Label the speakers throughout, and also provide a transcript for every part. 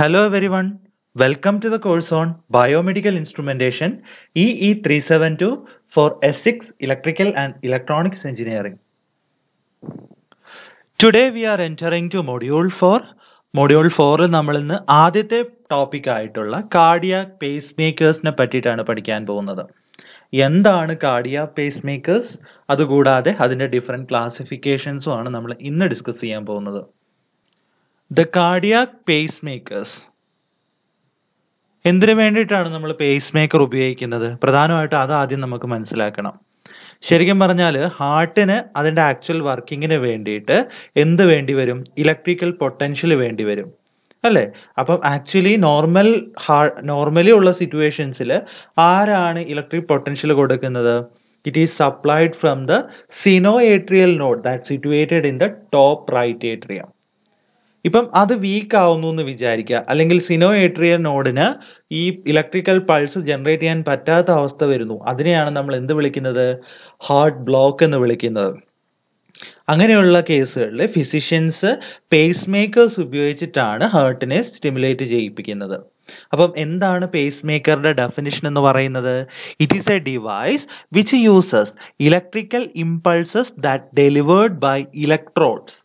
Speaker 1: Hello everyone welcome to the course on biomedical instrumentation E E three seven two four S six electrical and electronics engineering today we are entering to module four module ഫോറിൽ നമ്മൾ ഇന്ന് ആദ്യത്തെ topic ആയിട്ടുള്ള cardiac pace മേക്കേഴ്സിനെ പറ്റിയിട്ടാണ് പഠിക്കാൻ പോകുന്നത് എന്താണ് cardiac pace pacemakers അതുകൂടാതെ അതിൻ്റെ ഡിഫറെൻറ്റ് ക്ലാസിഫിക്കേഷൻസും ആണ് നമ്മൾ ഇന്ന് ഡിസ്കസ് ചെയ്യാൻ പോകുന്നത് ദ കാർഡിയാക് പേസ് മേക്കേഴ്സ് എന്തിനു വേണ്ടിയിട്ടാണ് നമ്മൾ പേസ് മേക്കർ ഉപയോഗിക്കുന്നത് പ്രധാനമായിട്ട് അത് ആദ്യം നമുക്ക് മനസ്സിലാക്കണം ശരിക്കും പറഞ്ഞാൽ ഹാർട്ടിന് അതിൻ്റെ ആക്ച്വൽ വർക്കിങ്ങിന് വേണ്ടിയിട്ട് എന്ത് വേണ്ടി വരും ഇലക്ട്രിക്കൽ പൊട്ടൻഷ്യൽ വേണ്ടി വരും അല്ലേ അപ്പം ആക്ച്വലി നോർമൽ ഹാർ നോർമലി ഉള്ള സിറ്റുവേഷൻസിൽ ആരാണ് ഇലക്ട്രിക് പൊട്ടൻഷ്യൽ കൊടുക്കുന്നത് it is supplied from the sinoatrial node that situated in the top right atrium ഇപ്പം അത് വീക്ക് ആവുന്നു എന്ന് വിചാരിക്കുക അല്ലെങ്കിൽ സിനോയേട്രിയ നോഡിന് ഈ ഇലക്ട്രിക്കൽ പൾസ് ജനറേറ്റ് ചെയ്യാൻ പറ്റാത്ത അവസ്ഥ വരുന്നു അതിനെയാണ് നമ്മൾ എന്ത് വിളിക്കുന്നത് ഹാർട്ട് ബ്ലോക്ക് എന്ന് വിളിക്കുന്നത് അങ്ങനെയുള്ള കേസുകളിൽ ഫിസിഷ്യൻസ് പേസ് മേക്കേഴ്സ് ഉപയോഗിച്ചിട്ടാണ് ഹാർട്ടിനെ സ്റ്റിമുലേറ്റ് ചെയ്യിപ്പിക്കുന്നത് അപ്പം എന്താണ് പേസ് മേക്കറുടെ ഡെഫിനിഷൻ എന്ന് പറയുന്നത് it is a device which uses electrical impulses that delivered by electrodes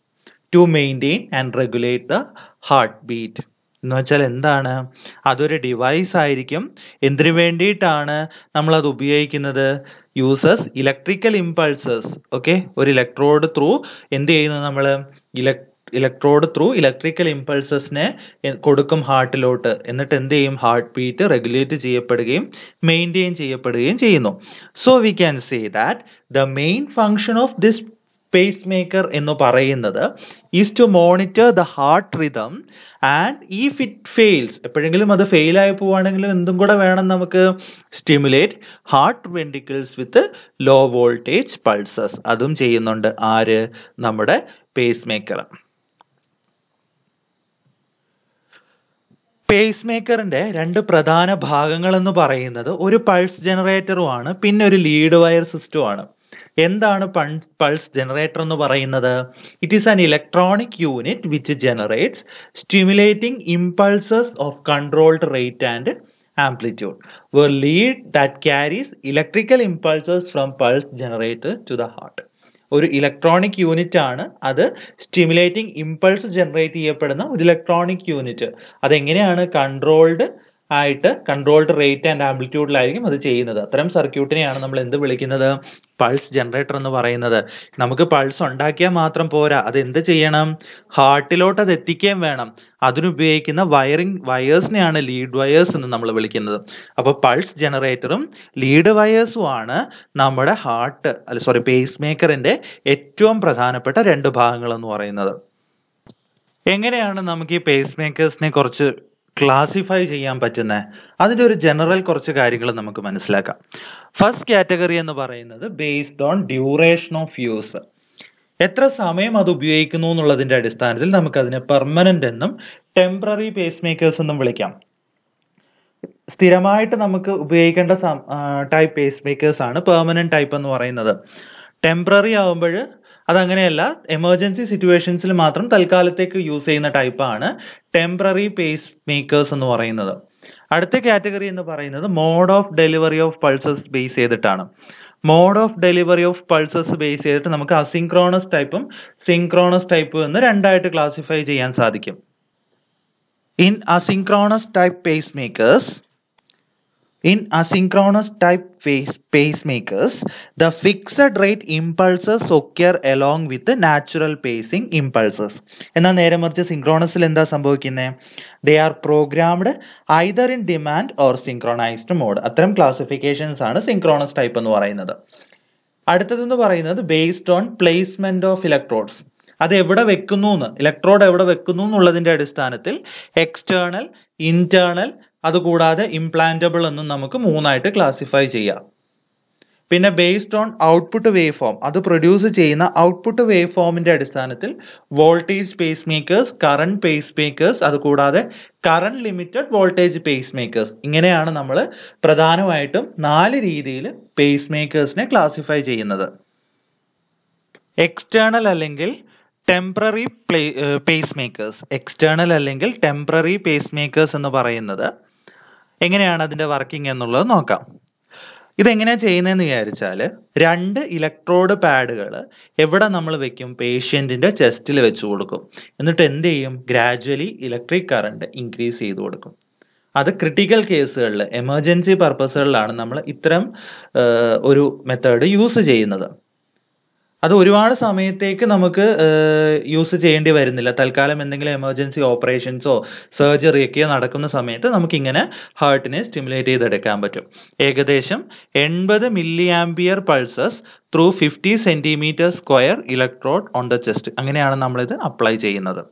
Speaker 1: to maintain and regulate the heart beat എന്ന് വെച്ചാൽ എന്താണ് അതൊരു ഡിവൈസ് ആയിരിക്കും എന്തിനു വേണ്ടിയിട്ടാണ് നമ്മളത് ഉപയോഗിക്കുന്നത് യൂസസ് ഇലക്ട്രിക്കൽ ഇമ്പൾസസ് ഓക്കെ ഒരു ഇലക്ട്രോഡ് ത്രൂ എന്ത് ചെയ്യുന്നു നമ്മൾ ഇലക് ഇലക്ട്രോഡ് ത്രൂ ഇലക്ട്രിക്കൽ ഇമ്പൾസസിനെ കൊടുക്കും ഹാർട്ടിലോട്ട് എന്നിട്ട് എന്ത് ചെയ്യും ഹാർട്ട് ബീറ്റ് റെഗുലേറ്റ് ചെയ്യപ്പെടുകയും മെയിൻറ്റെയിൻ ചെയ്യപ്പെടുകയും ചെയ്യുന്നു so we can say that the main function of this pacemaker എന്ന് പറയുന്നത് is to monitor the heart rhythm and if it fails എപ്പോഴെങ്കിലും അത് ഫെയിൽ ആയി പോവുകയാണെങ്കിലും എന്തും കൂടെ വേണം നമുക്ക് stimulate heart ventricles with low voltage pulses അതും ചെയ്യുന്നുണ്ട് ആര് നമ്മുടെ പേസ് മേക്കർ പേസ് മേക്കറിന്റെ രണ്ട് പ്രധാന ഭാഗങ്ങൾ എന്ന് പറയുന്നത് ഒരു പൾസ് ജനറേറ്ററുമാണ് ആണ് പിന്നെ ഒരു ലീഡ് വയർ സിസ്റ്റവും ആണ് എന്താണ് പൾസ് ജനറേറ്റർ എന്ന് പറയുന്നത് it is an electronic unit which generates stimulating impulses of controlled rate and amplitude where lead that carries electrical impulses from pulse generator to the heart ഒരു electronic unit ആണ് അത് stimulating impulse generate ചെയ്യപ്പെടുന്ന ഒരു electronic unit അതെങ്ങനെയാണ് controlled ആയിട്ട് controlled rate and ആംപ്ലിറ്റ്യൂഡിലായിരിക്കും അത് ചെയ്യുന്നത് അത്തരം സർക്യൂട്ടിനെയാണ് നമ്മൾ എന്ത് വിളിക്കുന്നത് പൾസ് ജനറേറ്റർ എന്ന് പറയുന്നത് നമുക്ക് പൾസ് ഉണ്ടാക്കിയാൽ മാത്രം പോരാ അത് എന്ത് ചെയ്യണം ഹാർട്ടിലോട്ട് അത് എത്തിക്കുകയും വേണം അതിനുപയോഗിക്കുന്ന വയറിംഗ് വയേഴ്സിനെയാണ് ലീഡ് വയേഴ്സ് എന്ന് നമ്മൾ വിളിക്കുന്നത് അപ്പോൾ പൾസ് ജനറേറ്ററും ലീഡ് വയേഴ്സും ആണ് നമ്മുടെ ഹാർട്ട് അല്ല സോറി പേസ് മേക്കറിന്റെ ഏറ്റവും പ്രധാനപ്പെട്ട രണ്ട് ഭാഗങ്ങൾ എന്ന് പറയുന്നത് എങ്ങനെയാണ് നമുക്ക് ഈ പേസ് മേക്കേഴ്സിനെ കുറച്ച് ക്ലാസിഫൈ ചെയ്യാൻ പറ്റുന്ന അതിൻ്റെ ഒരു ജനറൽ കുറച്ച് കാര്യങ്ങൾ നമുക്ക് മനസ്സിലാക്കാം ഫസ്റ്റ് കാറ്റഗറി എന്ന് പറയുന്നത് based on duration of use എത്ര സമയം അത് ഉപയോഗിക്കുന്നു എന്നുള്ളതിൻ്റെ അടിസ്ഥാനത്തിൽ നമുക്കതിനെ പെർമനൻ്റ് എന്നും ടെമ്പററി പേസ് മേക്കേഴ്സ് എന്നും വിളിക്കാം സ്ഥിരമായിട്ട് നമുക്ക് ഉപയോഗിക്കേണ്ട ടൈപ്പ് പേസ് മേക്കേഴ്സ് ആണ് പെർമനന്റ് ടൈപ്പ് എന്ന് പറയുന്നത് ടെമ്പററി ആകുമ്പോൾ അതങ്ങനെയല്ല എമർജൻസി സിറ്റുവേഷൻസിൽ മാത്രം തൽക്കാലത്തേക്ക് യൂസ് ചെയ്യുന്ന ടൈപ്പാണ് ടെമ്പററി പേസ് മേക്കേഴ്സ് എന്ന് പറയുന്നത് അടുത്ത കാറ്റഗറി എന്ന് പറയുന്നത് mode of delivery of pulses base ചെയ്തിട്ടാണ് mode of delivery of pulses base ചെയ്തിട്ട് നമുക്ക് അസിൻക്രോണസ് ടൈപ്പും സിൻക്രോണസ് ടൈപ്പും എന്ന് രണ്ടായിട്ട് ക്ലാസിഫൈ ചെയ്യാൻ സാധിക്കും in asynchronous type pacemakers in In asynchronous pacemakers the fixed rate impulses occur along with natural pacing impulses എന്നാൽ നേരെ മറിച്ച് സിൻക്രോണസിൽ എന്താ സംഭവിക്കുന്നത് they are programmed either in demand or synchronized mode അത്തരം ക്ലാസിഫിക്കേഷൻസ് ആണ് സിൻക്രോണസ് ടൈപ്പ് എന്ന് പറയുന്നത് അടുത്തതെന്ന് പറയുന്നത് based on placement of electrodes അത് എവിടെ വെക്കുന്നു എന്ന് ഇലക്ട്രോഡ് എവിടെ വെക്കുന്നു എന്നുള്ളതിന്റെ അടിസ്ഥാനത്തിൽ എക്സ്റ്റേണൽ ഇന്റേണൽ അതുകൂടാതെ ഇംപ്ലാന്റബിൾ എന്നും നമുക്ക് മൂന്നായിട്ട് ക്ലാസിഫൈ ചെയ്യാം പിന്നെ based on output wave form അത് പ്രൊഡ്യൂസ് ചെയ്യുന്ന ഔട്ട്പുട്ട് വേവ് ഫോമിന്റെ അടിസ്ഥാനത്തിൽ voltage pacemakers current pacemakers അതുകൂടാതെ current limited voltage pacemakers ഇങ്ങനെയാണ് നമ്മൾ പ്രധാനമായിട്ടും നാല് രീതിയിൽ പേസ് മേക്കേഴ്സിനെ ക്ലാസിഫൈ ചെയ്യുന്നത് എക്സ്റ്റേണൽ അല്ലെങ്കിൽ ടെമ്പററി പേസ് മേക്കേഴ്സ് എക്സ്റ്റേണൽ അല്ലെങ്കിൽ ടെമ്പററി പേസ് മേക്കേഴ്സ് എന്ന് പറയുന്നത് എങ്ങനെയാണ് അതിന്റെ വർക്കിംഗ് എന്നുള്ളത് നോക്കാം ഇതെങ്ങനെയാണ് ചെയ്യുന്നതെന്ന് വിചാരിച്ചാൽ രണ്ട് ഇലക്ട്രോഡ് പാഡുകൾ എവിടെ നമ്മൾ വെക്കും പേഷ്യൻറ്റിൻ്റെ ചെസ്റ്റിൽ വെച്ച് കൊടുക്കും എന്നിട്ട് എന്ത് ചെയ്യും ഗ്രാജ്വലി ഇലക്ട്രിക് കറണ്ട് ഇൻക്രീസ് ചെയ്ത് കൊടുക്കും അത് ക്രിട്ടിക്കൽ കേസുകളിൽ എമർജൻസി പർപ്പസുകളിലാണ് നമ്മൾ ഇത്തരം ഒരു മെത്തേഡ് യൂസ് ചെയ്യുന്നത് അത് ഒരുപാട് സമയത്തേക്ക് നമുക്ക് യൂസ് ചെയ്യേണ്ടി വരുന്നില്ല തൽക്കാലം എന്തെങ്കിലും എമർജൻസി ഓപ്പറേഷൻസോ സർജറിയൊക്കെയോ നടക്കുന്ന സമയത്ത് നമുക്കിങ്ങനെ ഹാർട്ടിനെ സ്റ്റിമുലേറ്റ് ചെയ്തെടുക്കാൻ പറ്റും ഏകദേശം എൺപത് milliampere pulses through fifty centimetre square electrode on the chest അങ്ങനെയാണ് നമ്മളിത് അപ്ലൈ ചെയ്യുന്നത്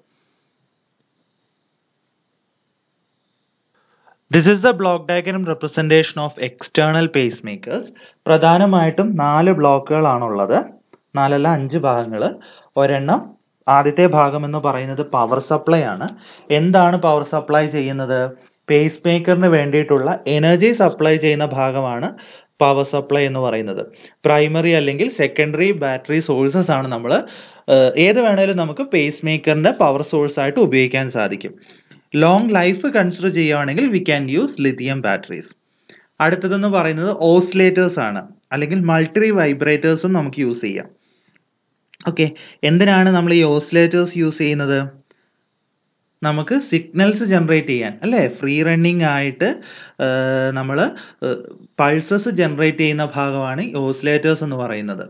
Speaker 1: this is the block diagram representation of external pacemakers പ്രധാനമായിട്ടും നാല് ബ്ലോക്കുകളാണുള്ളത് നാലല്ല അഞ്ച് ഭാഗങ്ങൾ ഒരെണ്ണം ആദ്യത്തെ ഭാഗം എന്ന് പറയുന്നത് പവർ സപ്ലൈ ആണ് എന്താണ് പവർ സപ്ലൈ ചെയ്യുന്നത് പേസ് മേക്കറിന് വേണ്ടിയിട്ടുള്ള എനർജി സപ്ലൈ ചെയ്യുന്ന ഭാഗമാണ് പവർ സപ്ലൈ എന്ന് പറയുന്നത് പ്രൈമറി അല്ലെങ്കിൽ സെക്കൻഡറി ബാറ്ററി സോഴ്സസ് ആണ് നമ്മൾ ഏത് വേണേലും നമുക്ക് പേസ് മേക്കറിൻ്റെ പവർ സോഴ്സ് ആയിട്ട് ഉപയോഗിക്കാൻ സാധിക്കും ലോങ് ലൈഫ് കൺസിഡർ ചെയ്യുകയാണെങ്കിൽ we can use lithium batteries അടുത്തതെന്ന് പറയുന്നത് ഓസിലേറ്റേഴ്സ് ആണ് അല്ലെങ്കിൽ മൾട്ടി വൈബ്രേറ്റേഴ്സും നമുക്ക് യൂസ് ചെയ്യാം ഓക്കെ എന്തിനാണ് നമ്മൾ ഈ ഓസിലേറ്റേഴ്സ് യൂസ് ചെയ്യുന്നത് നമുക്ക് സിഗ്നൽസ് ജനറേറ്റ് ചെയ്യാൻ അല്ലേ ഫ്രീ റണ്ണിങ് ആയിട്ട് നമ്മൾ പൾസസ് ജനറേറ്റ് ചെയ്യുന്ന ഭാഗമാണ് ഈ ഓസിലേറ്റേഴ്സ് എന്ന് പറയുന്നത്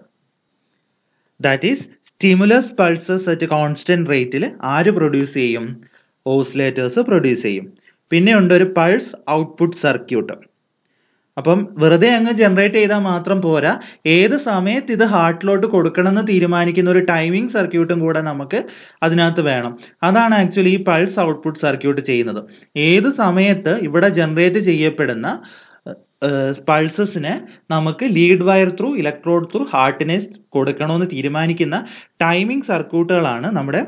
Speaker 1: that is stimulus pulses at constant റേറ്റിൽ ആര് പ്രൊഡ്യൂസ് ചെയ്യും ഓസിലേറ്റേഴ്സ് പ്രൊഡ്യൂസ് ചെയ്യും പിന്നെ ഉണ്ട് ഒരു പൾസ് ഔട്ട്പുട്ട് സർക്യൂട്ട് അപ്പം വെറുതെ അങ്ങ് ജനറേറ്റ് ചെയ്താൽ മാത്രം പോരാ ഏത് സമയത്ത് ഇത് ഹാർട്ടിലോട്ട് കൊടുക്കണം എന്ന് തീരുമാനിക്കുന്ന ഒരു ടൈമിംഗ് സർക്യൂട്ടും കൂടെ നമുക്ക് അതിനകത്ത് വേണം അതാണ് ആക്ച്വലി ഈ പൾസ് ഔട്ട്പുട്ട് സർക്യൂട്ട് ചെയ്യുന്നത് ഏത് സമയത്ത് ഇവിടെ ജനറേറ്റ് ചെയ്യപ്പെടുന്ന പൾസസിനെ നമുക്ക് lead wire through electrode through ഹാർട്ടിനെ കൊടുക്കണമെന്ന് തീരുമാനിക്കുന്ന ടൈമിംഗ് സർക്യൂട്ടുകളാണ് നമ്മുടെ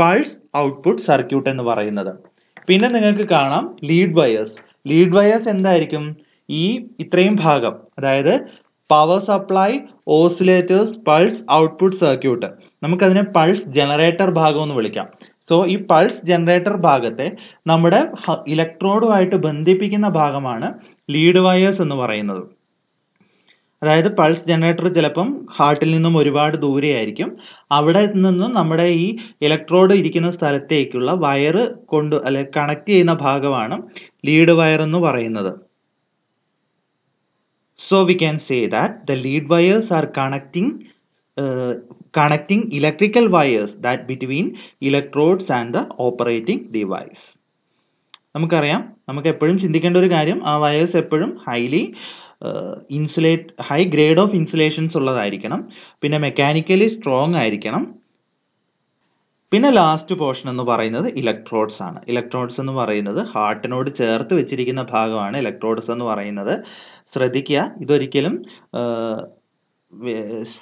Speaker 1: പൾസ് ഔട്ട്പുട്ട് സർക്യൂട്ട് എന്ന് പറയുന്നത് പിന്നെ നിങ്ങൾക്ക് കാണാം ലീഡ് വയേഴ്സ് ലീഡ് വയേഴ്സ് എന്തായിരിക്കും ഈ ഇത്രയും ഭാഗം അതായത് power supply oscillators pulse output circuit നമുക്കതിനെ പൾസ് ജനറേറ്റർ ഭാഗം എന്ന് വിളിക്കാം സോ ഈ പൾസ് ജനറേറ്റർ ഭാഗത്തെ നമ്മുടെ ഇലക്ട്രോഡുമായിട്ട് ബന്ധിപ്പിക്കുന്ന ഭാഗമാണ് ലീഡ് വയേഴ്സ് എന്ന് പറയുന്നത് അതായത് പൾസ് ജനറേറ്റർ ചിലപ്പം ഹാർട്ടിൽ നിന്നും ഒരുപാട് ദൂരെയായിരിക്കും അവിടെ നിന്നും നമ്മുടെ ഈ ഇലക്ട്രോഡ് ഇരിക്കുന്ന സ്ഥലത്തേക്കുള്ള വയറ് കൊണ്ട് അല്ലെ കണക്ട് ചെയ്യുന്ന ഭാഗമാണ് ലീഡ് വയർ എന്ന് പറയുന്നത് So we can say that the lead wires are connecting uh, connecting electrical wires that between electrodes and the operating device. നമുക്കറിയാം നമുക്ക് എപ്പോഴും ചിന്തിക്കേണ്ട ഒരു കാര്യം ആ വയേഴ്സ് എപ്പോഴും highly insulate high grade of insulations ഉള്ളതായിരിക്കണം പിന്നെ മെക്കാനിക്കലി സ്ട്രോങ് ആയിരിക്കണം പിന്നെ ലാസ്റ്റ് പോർഷൻ എന്ന് പറയുന്നത് ഇലക്ട്രോഡ്സ് ആണ് ഇലക്ട്രോഡ്സ് എന്ന് പറയുന്നത് ഹാർട്ടിനോട് ചേർത്ത് വെച്ചിരിക്കുന്ന ഭാഗമാണ് ഇലക്ട്രോഡ്സ് എന്ന് പറയുന്നത് ശ്രദ്ധിക്കുക ഇതൊരിക്കലും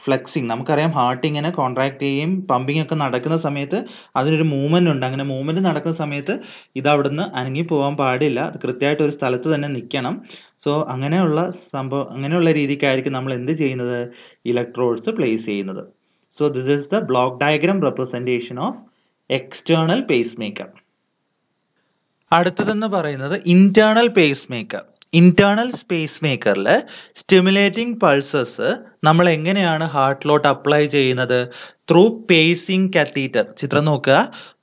Speaker 1: ഫ്ലെക്സിങ് നമുക്കറിയാം ഹാർട്ട് ഇങ്ങനെ കോൺട്രാക്ട് ചെയ്യുകയും പമ്പിങ് ഒക്കെ നടക്കുന്ന സമയത്ത് അതിനൊരു മൂവ്മെന്റ് ഉണ്ട് അങ്ങനെ മൂവ്മെന്റ് നടക്കുന്ന സമയത്ത് ഇത് അവിടുന്ന് അനങ്ങി പോകാൻ പാടില്ല കൃത്യമായിട്ട് ഒരു സ്ഥലത്ത് തന്നെ നിൽക്കണം സോ അങ്ങനെയുള്ള സംഭവം അങ്ങനെയുള്ള രീതിക്കായിരിക്കും നമ്മൾ എന്ത് ചെയ്യുന്നത് ഇലക്ട്രോഡ്സ് പ്ലേസ് ചെയ്യുന്നത് So this is the block diagram representation of external pacemaker. അടുത്തതെന്ന് പറയുന്നത് ഇന്റേണൽ പേസ് മേക്കർ ഇന്റേണൽ സ്പേസ് മേക്കറിൽ സ്റ്റിമുലേറ്റിംഗ് പൾസസ് നമ്മൾ എങ്ങനെയാണ് ഹാർട്ടിലോട്ട് അപ്ലൈ ചെയ്യുന്നത് ത്രൂ പേസിംഗ് കത്തീറ്റർ ചിത്രം നോക്കുക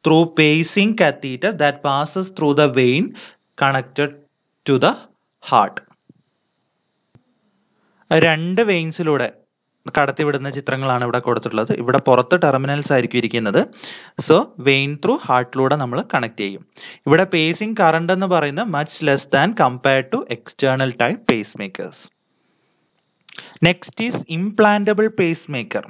Speaker 1: through pacing catheter that passes through the vein connected to the heart രണ്ട് വെയിൻസിലൂടെ കടത്തിവിടുന്ന ചിത്രങ്ങളാണ് ഇവിടെ കൊടുത്തിട്ടുള്ളത് ഇവിടെ പുറത്ത് ടെർമിനൽസ് ആയിരിക്കും ഇരിക്കുന്നത് സോ വെയിൻ ത്രൂ ഹാർട്ടിലൂടെ നമ്മൾ കണക്ട് ചെയ്യും ഇവിടെ പേസിംഗ് കറണ്ട് എന്ന് പറയുന്ന much less than compared to external type pacemakers next is implantable pacemaker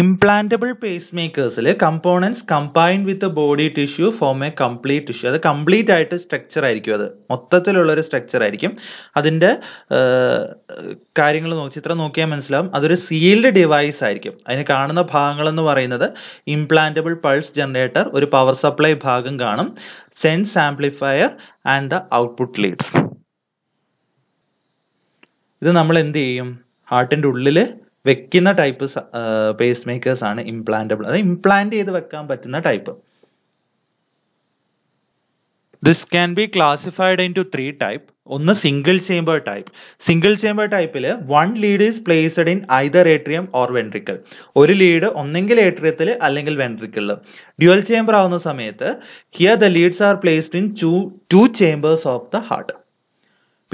Speaker 1: implantable പേസ് മേക്കേഴ്സിൽ components combine with body tissue form a complete tissue അത് കംപ്ലീറ്റ് ആയിട്ട് structure ആയിരിക്കും അത് മൊത്തത്തിലുള്ള ഒരു സ്ട്രക്ചർ ആയിരിക്കും അതിൻ്റെ കാര്യങ്ങൾ ചിത്രം നോക്കിയാൽ മനസ്സിലാവും അതൊരു സീൽഡ് ഡിവൈസ് ആയിരിക്കും അതിന് കാണുന്ന ഭാഗങ്ങൾ എന്ന് പറയുന്നത് ഇംപ്ലാന്റബിൾ പൾസ് ജനറേറ്റർ ഒരു പവർ സപ്ലൈ ഭാഗം കാണും sense amplifier and the output leads ഇത് നമ്മൾ എന്ത് ചെയ്യും ഹാർട്ടിൻ്റെ ഉള്ളിൽ വെക്കുന്ന ടൈപ്പ് പേസ് മേക്കേഴ്സ് ആണ് ഇംപ്ലാന്റബിൾ അതായത് ഇംപ്ലാന്റ് ചെയ്ത് വെക്കാൻ പറ്റുന്ന type this can be classified into three type ഒന്ന് single chamber type single chamber ടൈപ്പിൽ one lead is placed in either atrium or ventricle ഒരു ലീഡ് ഒന്നെങ്കിൽ ഏട്രിയത്തിൽ അല്ലെങ്കിൽ വെൻട്രിക്കലിൽ ഡ്യുവൽ ചേംബർ ആവുന്ന സമയത്ത് here the leads are placed into two chambers of the heart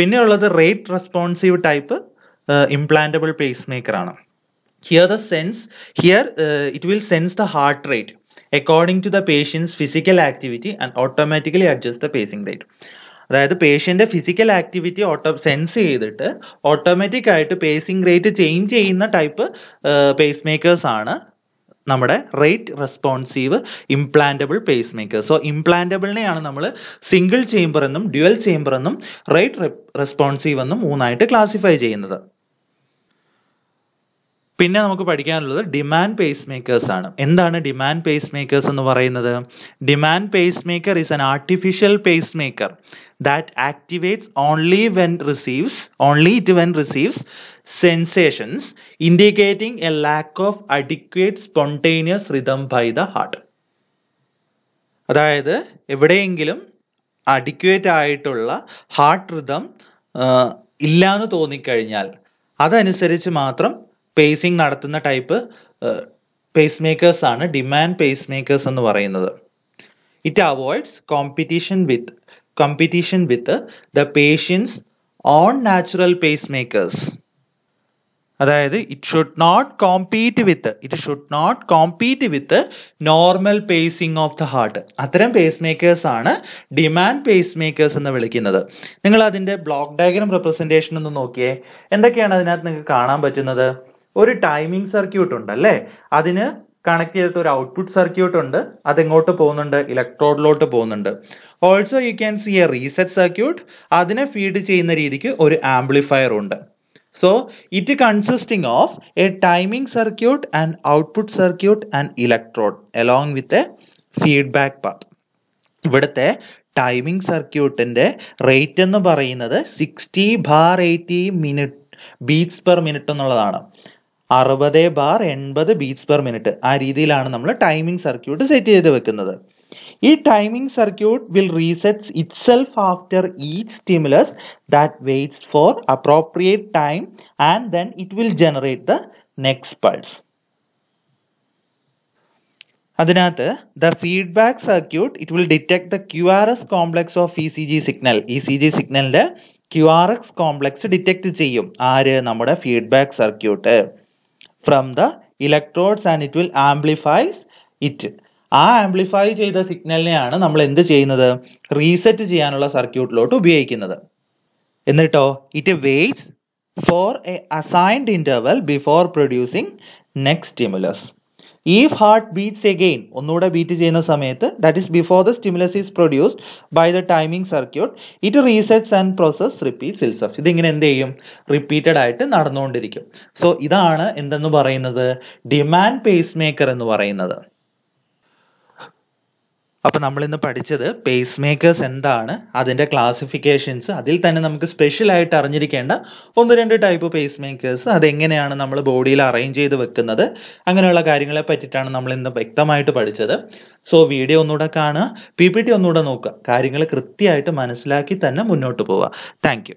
Speaker 1: പിന്നെയുള്ളത് rate responsive type implantable pacemaker ആണ് here the sense here it will sense the heart rate according to the patient's physical activity and automatically adjust the pacing rate അതായത് പേഷ്യൻ്റെ physical activity auto sense ചെയ്തിട്ട് automatic ആയിട്ട് pacing rate change ചെയ്യുന്ന type pacemakers ആണ് നമ്മുടെ rate responsive implantable pacemakers so ഇംപ്ലാന്റബിളിനെയാണ് നമ്മൾ single chamber എന്നും ഡ്യുവൽ ചേംബർ എന്നും റേറ്റ് റെസ്പോൺസീവ് എന്നും മൂന്നായിട്ട് ക്ലാസിഫൈ ചെയ്യുന്നത് പിന്നെ നമുക്ക് പഠിക്കാനുള്ളത് ഡിമാൻഡ് പേസ് മേക്കേഴ്സ് ആണ് എന്താണ് ഡിമാൻഡ് പേസ് മേക്കേഴ്സ് എന്ന് പറയുന്നത് demand pacemaker is an artificial pacemaker that activates only when receives only it when receives sensations indicating a lack of adequate spontaneous rhythm by the heart അതായത് എവിടെയെങ്കിലും adequate ആയിട്ടുള്ള heart rhythm ഇല്ലാന്ന് തോന്നിക്കഴിഞ്ഞാൽ അതനുസരിച്ച് മാത്രം pacing നടത്തുന്ന type pacemakers ആണ് demand pacemakers എന്ന് പറയുന്നത് it avoids competition with competition with the patient's own natural pacemakers അതായത് it should not compete with it should not compete with normal pacing of the heart അത്തരം pacemakers ആണ് demand pacemakers എന്ന് വിളിക്കുന്നത് നിങ്ങൾ അതിൻ്റെ block diagram representation ഒന്ന് നോക്കിയേ എന്തൊക്കെയാണ് അതിനകത്ത് നിങ്ങൾക്ക് കാണാൻ പറ്റുന്നത് ഒരു ടൈമിംഗ് സർക്യൂട്ട് ഉണ്ട് അല്ലേ അതിന് കണക്ട് ചെയ്തിട്ട് ഒരു ഔട്ട്പുട്ട് സർക്യൂട്ട് ഉണ്ട് അതെങ്ങോട്ട് പോകുന്നുണ്ട് ഇലക്ട്രോഡിലോട്ട് പോകുന്നുണ്ട് also you can see a reset circuit അതിനെ ഫീഡ് ചെയ്യുന്ന രീതിക്ക് ഒരു ആംപ്ലിഫയർ ഉണ്ട് so it consisting of a timing circuit and output circuit and electrode along with a feedback path ഇവിടുത്തെ ടൈമിംഗ് സർക്യൂട്ടിന്റെ റേറ്റ് എന്ന് പറയുന്നത് sixty bar eighty minute beats per minute എന്നുള്ളതാണ് അറുപത് ബാർ എൺപത് ബീറ്റ്സ് പെർ മിനിറ്റ് ആ രീതിയിലാണ് നമ്മൾ ടൈമിംഗ് സർക്യൂട്ട് സെറ്റ് ചെയ്ത് വെക്കുന്നത് ഈ timing circuit will resets itself after each stimulus that waits for appropriate time and then it will generate the next pulse അതിനകത്ത് the feedback circuit it will detect the Q R S complex of E C G signal E C G സിഗ്നലിന്റെ Q R X complex detect ചെയ്യും ആര് നമ്മുടെ feedback circuit from the electrodes and it will amplifies it ആ amplify ചെയ്ത സിഗ്നലിനെയാണ് നമ്മൾ എന്ത് ചെയ്യുന്നത് റീസെറ്റ് ചെയ്യാനുള്ള സർക്യൂട്ടിലോട്ട് ഉപയോഗിക്കുന്നത് എന്നിട്ടോ it waits for a assigned interval before producing next stimulus if heart beats again ഒന്നുകൂടെ ബീറ്റ് ചെയ്യുന്ന സമയത്ത് that is before the stimulus is produced by the timing circuit it resets and process repeats itself ഇതിങ്ങനെ എന്ത് ചെയ്യും repeated ആയിട്ട് നടന്നുകൊണ്ടിരിക്കും so ഇതാണ് എന്തെന്ന് പറയുന്നത് ഡിമാൻഡ് പേസ് മേക്കർ എന്ന് പറയുന്നത് അപ്പോൾ നമ്മൾ ഇന്ന് പഠിച്ചത് പേസ് മേക്കേഴ്സ് എന്താണ് അതിൻ്റെ ക്ലാസിഫിക്കേഷൻസ് അതിൽ തന്നെ നമുക്ക് സ്പെഷ്യലായിട്ട് അറിഞ്ഞിരിക്കേണ്ട ഒന്ന് രണ്ട് ടൈപ്പ് പേസ് മേക്കേഴ്സ് അതെങ്ങനെയാണ് നമ്മൾ ബോഡിയിൽ അറേഞ്ച് ചെയ്ത് വെക്കുന്നത് അങ്ങനെയുള്ള കാര്യങ്ങളെ പറ്റിയിട്ടാണ് നമ്മൾ ഇന്ന് വ്യക്തമായിട്ട് പഠിച്ചത് സോ വീഡിയോ ഒന്നുകൂടെ കാണുക പി പി ടി ഒന്നുകൂടെ നോക്കുക കാര്യങ്ങൾ കൃത്യമായിട്ട് മനസ്സിലാക്കി തന്നെ മുന്നോട്ട് പോവുക താങ്ക്